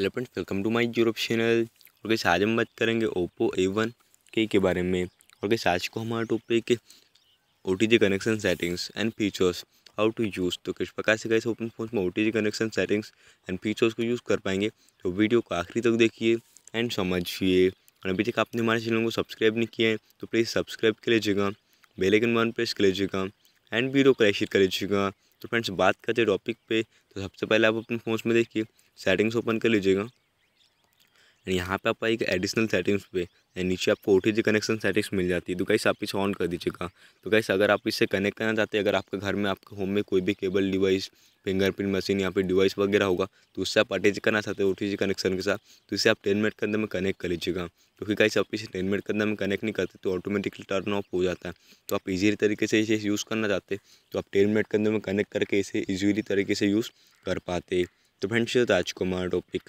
hello friends welcome to my Europe channel और कैसे आज हम बात करेंगे ओप्पो ए वन के के बारे में और कैसे आज को हमारा topic O T G connection settings and features how to use तो किस प्रकार से कैसे ओपन फोन में O T G connection settings and features को यूज़ कर पाएंगे तो वीडियो को आखिरी तक देखिए एंड समझिए और अभी तक आपने हमारे चैनल को सब्सक्राइब नहीं किया है तो प्लीज़ सब्सक्राइब कर लीजिएगा बेलाइकन वन प्रेस कर लीजिएगा एंड वीडियो को लाइक शेयर कर लीजिएगा तो फ्रेंड्स बात करते टॉपिक पे तो सबसे पहले आप अपने फ़ोन में देखिए सेटिंग्स ओपन कर लीजिएगा एंड यहाँ पे आप एक एडिशनल सेटिंग्स पे नीचे आपको ओ टी कनेक्शन सेटिंग्स मिल जाती है तो कैसे आप इसे ऑन कर दीजिएगा तो कैसे अगर आप इसे कनेक्ट करना चाहते हैं अगर आपके घर में आपके होम में कोई भी केबल डिवाइस फिंगरप्रिंट मशीन या फिर डिवाइस वगैरह होगा तो उससे आप अटैच करना चाहते हो ओ कनेक्शन के साथ तो इसे आप टेन मिनट के अंदर में कनेक्ट कर लीजिएगा क्योंकि गाइस आप इसे टेन मिनट के अंदर में कनेक्ट नहीं करते तो ऑटोमेटिकली टर्न ऑफ हो जाता है तो आप ईजी तरीके से इसे यूज़ करना चाहते तो आप टेन मिनट के अंदर में कनेक्ट करके इसे ईजीली तरीके से यूज़ कर पाते तो फ्रेंड्स राजकुमार टॉपिक